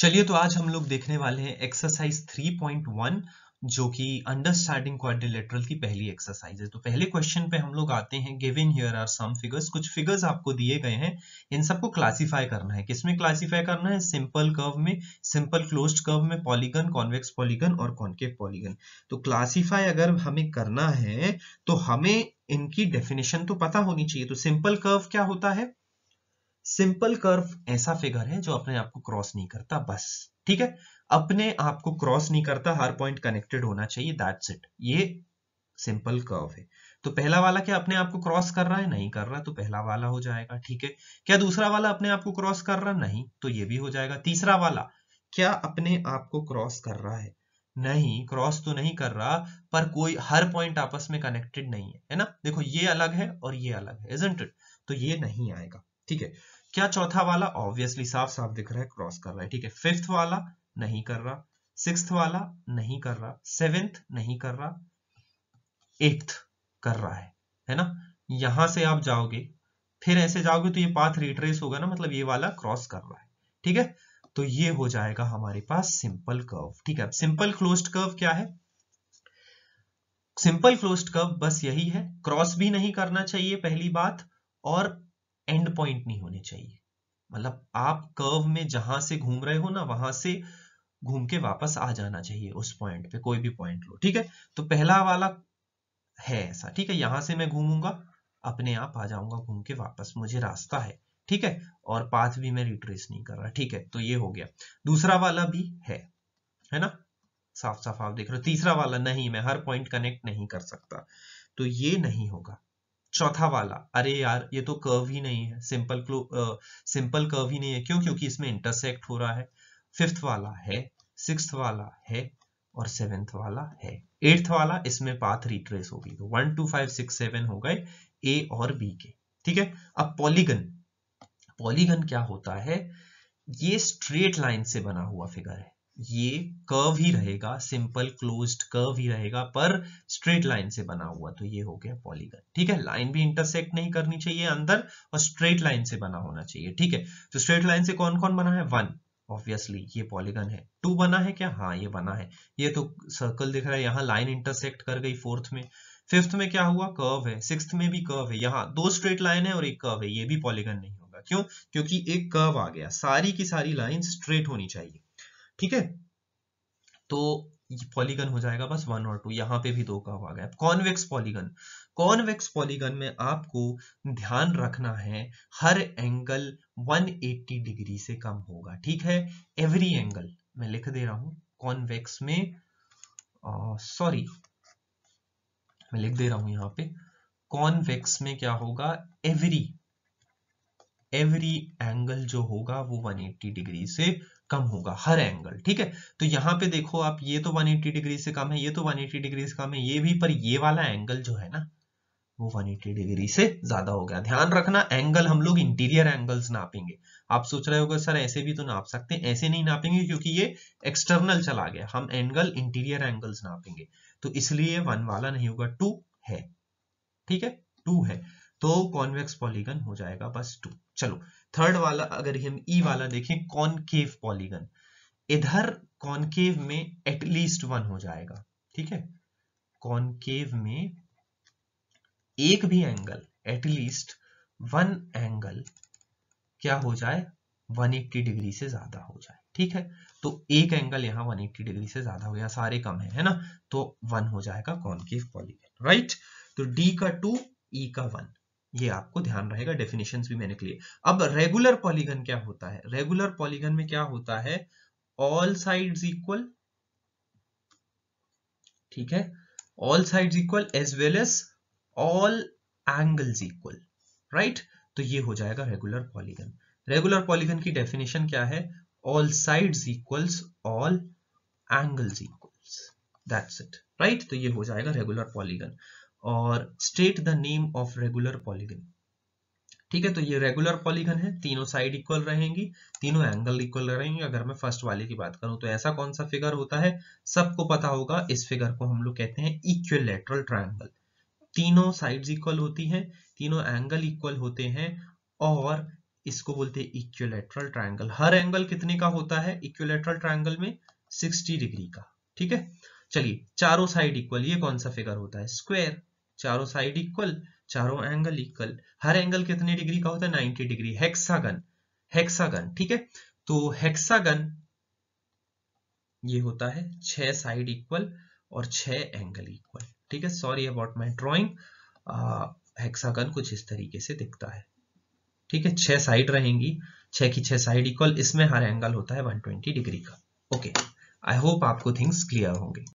चलिए तो आज हम लोग देखने वाले हैं एक्सरसाइज 3.1 जो कि अंडरस्टैंडिंग क्वाड्रिलेटरल की पहली एक्सरसाइज है तो पहले क्वेश्चन पे हम लोग आते हैं given here are some figures कुछ फिगर्स आपको दिए गए हैं इन सबको क्लासिफाई करना है किसमें क्लासिफाई करना है सिंपल कर्व में सिंपल क्लोज्ड कर्व में पॉलीगन कॉन्वेक्स पॉलीगन और कॉन्केव पॉलीगन तो क्लासीफाई अगर हमें करना है तो हमें इनकी डेफिनेशन तो पता होनी चाहिए तो सिंपल कर्व क्या होता है सिंपल कर्व ऐसा फिगर है जो अपने आप को क्रॉस नहीं करता बस ठीक है अपने आप को क्रॉस नहीं करता हर पॉइंट कनेक्टेड होना चाहिए दैट्स इट ये सिंपल कर्व है तो पहला वाला क्या अपने आप को क्रॉस कर रहा है नहीं कर रहा तो पहला वाला हो जाएगा ठीक है क्या दूसरा वाला अपने आप को क्रॉस कर रहा नहीं तो ये भी हो जाएगा तीसरा वाला क्या अपने आप को क्रॉस कर रहा है नहीं क्रॉस तो नहीं कर रहा पर कोई हर पॉइंट आपस में कनेक्टेड नहीं है है ना देखो ये अलग है और ये अलग है इजेंट इट तो ये नहीं आएगा ठीक है क्या चौथा वाला ऑब्वियसली साफ साफ दिख रहा है क्रॉस कर रहा है ठीक है फिफ्थ वाला नहीं कर रहा सिक्स वाला नहीं कर रहा सेवेंथ नहीं कर रहा एट्थ कर रहा है है ना यहां से आप जाओगे फिर ऐसे जाओगे तो ये पाथ रिट्रेस होगा ना मतलब ये वाला क्रॉस कर रहा है ठीक है तो ये हो जाएगा हमारे पास सिंपल कर्व ठीक है सिंपल क्लोज्ड कर्व क्या है सिंपल क्लोज्ड कर्व बस यही है क्रॉस भी नहीं करना चाहिए पहली बात और एंड पॉइंट नहीं होने चाहिए मतलब आप कर्व में जहां से घूम रहे हो ना वहां से घूम के वापस आ जाना चाहिए उस पॉइंट पे कोई भी पॉइंट लो ठीक है तो पहला वाला है ऐसा ठीक है यहां से मैं घूमूंगा अपने आप आ जाऊंगा घूम के वापस मुझे रास्ता है ठीक है और पाथ भी मैं रिट्रेस नहीं कर रहा ठीक है तो ये हो गया दूसरा वाला भी है है ना साफ साफ आप देख रहे हो तीसरा वाला नहीं मैं हर पॉइंट कनेक्ट नहीं कर सकता तो ये नहीं होगा चौथा वाला अरे यार ये तो कर्व ही नहीं है सिंपल सिंपल कर्व ही नहीं है क्यों क्योंकि इसमें इंटरसेक्ट हो रहा है फिफ्थ वाला है सिक्स वाला है और सेवेंथ वाला है एट्थ वाला इसमें पाथ रिट्रेस होगी तो one two five six seven हो गए ए और बी के ठीक है अब पॉलीगन पॉलीगन क्या होता है ये स्ट्रेट लाइन से बना हुआ फिगर है ये कर्व ही रहेगा सिंपल क्लोज्ड कर्व ही रहेगा पर स्ट्रेट लाइन से बना हुआ तो ये हो गया पॉलीगन ठीक है लाइन भी इंटरसेक्ट नहीं करनी चाहिए अंदर और स्ट्रेट लाइन से बना होना चाहिए ठीक है तो स्ट्रेट लाइन से कौन कौन बना है वन ऑब्वियसली ये पॉलीगन है टू बना है क्या हाँ ये बना है ये तो सर्कल दिख रहा है यहाँ लाइन इंटरसेक्ट कर गई फोर्थ में फिफ्थ में क्या हुआ कर्व है सिक्स में भी कर्व है यहाँ दो स्ट्रेट लाइन है और एक कर्व है ये भी पॉलीगन नहीं होगा क्यों क्योंकि एक कर्व आ गया सारी की सारी लाइन स्ट्रेट होनी चाहिए ठीक है तो पॉलीगन हो जाएगा बस वन और टू यहां पे भी दो का हुआ गया कॉन्वेक्स पॉलीगन कॉन्वेक्स पॉलीगन में आपको ध्यान रखना है हर एंगल 180 डिग्री से कम होगा ठीक है एवरी एंगल मैं लिख दे रहा हूं कॉन्वेक्स में सॉरी मैं लिख दे रहा हूं यहां पे कॉन्वेक्स में क्या होगा एवरी एवरी एंगल जो होगा वो 180 डिग्री से कम होगा हर एंगल ठीक है तो यहाँ पे देखो आप ये तो 180 डिग्री से कम है ये तो 180 डिग्री से कम है ये भी पर ये वाला एंगल जो है ना वो 180 डिग्री से ज्यादा हो गया ध्यान रखना एंगल हम लोग इंटीरियर एंगल्स नापेंगे आप सोच रहे होगा सर ऐसे भी तो नाप सकते हैं ऐसे नहीं नापेंगे क्योंकि ये एक्सटर्नल चला गया हम एंगल इंटीरियर एंगल्स नापेंगे तो इसलिए वन वाला नहीं होगा टू है ठीक है टू है तो कॉन्वेक्स पॉलीगन हो जाएगा बस टू चलो थर्ड वाला अगर हम ई e वाला देखें कॉनकेव पॉलीगन इधर कॉनकेव में एटलीस्ट वन हो जाएगा ठीक है कॉनकेव में एक भी एंगल एटलीस्ट वन एंगल क्या हो जाए 180 डिग्री से ज्यादा हो जाए ठीक है तो एक एंगल यहां 180 डिग्री से ज्यादा हो गया सारे कम है है ना तो वन हो जाएगा कॉनकेव पॉलीगन राइट तो डी का टू ई e का वन ये आपको ध्यान रहेगा डेफिनेशन भी मैंने क्लियर अब रेगुलर पॉलीगन क्या होता है रेगुलर पॉलीगन में क्या होता है ऑल साइड इक्वल ठीक है all side equal as well as all angles equal right तो ये हो जाएगा रेगुलर पॉलीगन रेगुलर पॉलीगन की डेफिनेशन क्या है all side equals all angles equals that's it right तो ये हो जाएगा रेगुलर पॉलीगन और state the name of regular polygon ठीक है तो ये रेगुलर पॉलीगन है तीनों साइड इक्वल रहेंगी तीनों एंगल इक्वल रहेंगे अगर मैं फर्स्ट वाले की बात करूं तो ऐसा कौन सा फिगर होता है सबको पता होगा इस फिगर को हम लोग कहते हैं इक्विलेटरल ट्राइंगल तीनों साइड्स इक्वल होती हैं तीनों एंगल इक्वल होते हैं और इसको बोलते हैं इक्विलेटरल ट्राइंगल हर एंगल कितने का होता है इक्विलेटरल ट्राइंगल में सिक्सटी डिग्री का ठीक है चलिए चारों साइड इक्वल ये कौन सा फिगर होता है स्क्वायर चारों साइड इक्वल चारों एंगल इक्वल हर एंगल कितने डिग्री का होता है 90 डिग्री हेक्सागन हेक्सागन ठीक है तो हेक्सागन ये होता है छह साइड इक्वल और छह एंगल इक्वल ठीक है sorry about my drawing hexagon कुछ इस तरीके से दिखता है ठीक है छह साइड रहेंगी छह की छह साइड इक्वल इसमें हर एंगल होता है 120 डिग्री का ओके आई होप आपको थिंग्स क्लियर होंगे